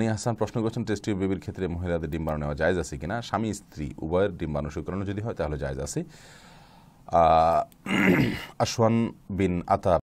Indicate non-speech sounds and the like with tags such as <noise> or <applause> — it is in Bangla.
নেহা হাসান প্রশ্ন করেছেন টেস্টিও বেবির ক্ষেত্রে মহিলাদের ডিম্বাণু নেওয়া জায়জ আছে কিনা স্বামী স্ত্রী উভয়ের ডিম্বাণু শুকরানো যদি হয় তাহলে জায়জ আছে <clears throat> আশওয়ান বিন আতা